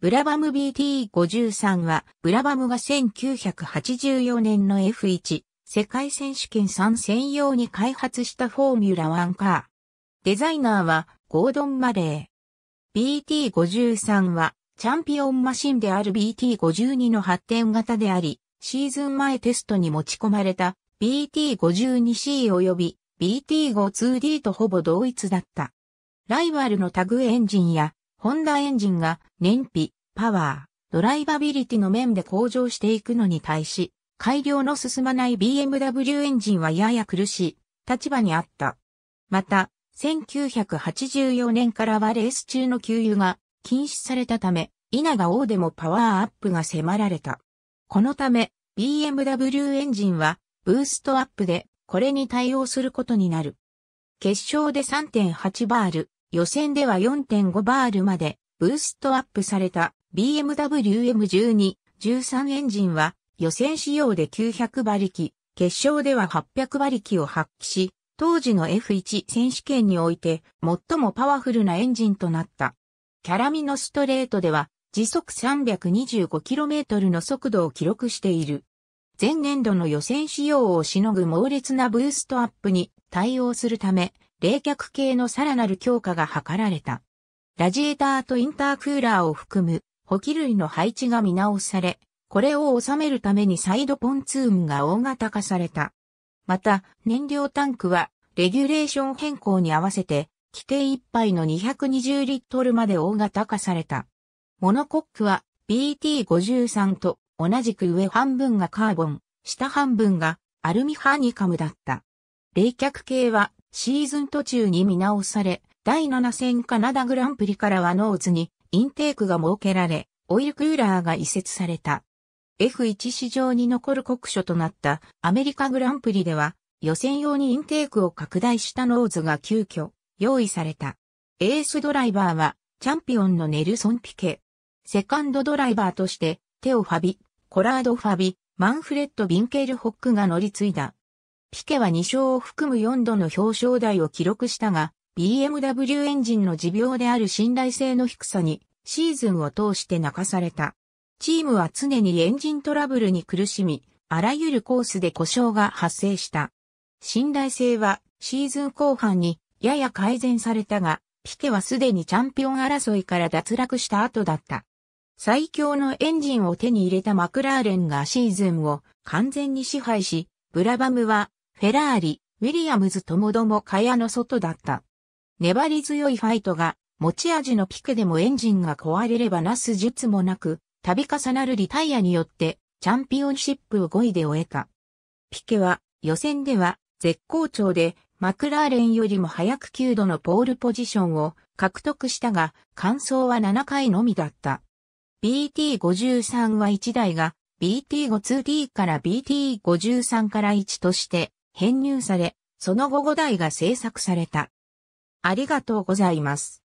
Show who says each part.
Speaker 1: ブラバム BT53 は、ブラバムが1984年の F1 世界選手権3専用に開発したフォーミュラ1カー。デザイナーはゴードン・マレー。BT53 は、チャンピオンマシンである BT52 の発展型であり、シーズン前テストに持ち込まれた BT52C 及び BT52D とほぼ同一だった。ライバルのタグエンジンやホンダエンジンが燃費、パワー、ドライバビリティの面で向上していくのに対し、改良の進まない BMW エンジンはやや苦しい立場にあった。また、1984年からはレース中の給油が禁止されたため、稲が王でもパワーアップが迫られた。このため、BMW エンジンはブーストアップでこれに対応することになる。決勝で3.8バール、予選では4.5バールまでブーストアップされた BMW M12、13エンジンは予選仕様で900馬力、決勝では800馬力を発揮し、当時の F1 選手権において最もパワフルなエンジンとなった。キャラミのストレートでは時速 325km の速度を記録している。前年度の予選仕様をしのぐ猛烈なブーストアップに対応するため、冷却系のさらなる強化が図られた。ラジエーターとインタークーラーを含む補給類の配置が見直され、これを収めるためにサイドポンツームが大型化された。また、燃料タンクは、レギュレーション変更に合わせて、規定一杯の220リットルまで大型化された。モノコックは BT53 と同じく上半分がカーボン、下半分がアルミハーニカムだった。冷却系はシーズン途中に見直され、第7戦カナダグランプリからはノーズにインテークが設けられ、オイルクーラーが移設された。F1 市場に残る国書となったアメリカグランプリでは、予選用にインテークを拡大したノーズが急遽用意された。エースドライバーはチャンピオンのネルソン・ピケ。セカンドドライバーとしてテオ・ファビ、コラード・ファビ、マンフレッド・ビンケール・ホックが乗り継いだ。ピケは2勝を含む4度の表彰台を記録したが、BMW エンジンの持病である信頼性の低さにシーズンを通して泣かされた。チームは常にエンジントラブルに苦しみ、あらゆるコースで故障が発生した。信頼性はシーズン後半にやや改善されたが、ピケはすでにチャンピオン争いから脱落した後だった。最強のエンジンを手に入れたマクラーレンがシーズンを完全に支配し、ブラバムはフェラーリ、ウィリアムズともども蚊帳の外だった。粘り強いファイトが、持ち味のピケでもエンジンが壊れればなす術もなく、度重なるリタイアによって、チャンピオンシップを5位で終えた。ピケは、予選では、絶好調で、マクラーレンよりも早く9度のポールポジションを獲得したが、完走は7回のみだった。BT53 は1台が、BT52 から BT53 から1として、編入され、その後5台が制作された。ありがとうございます。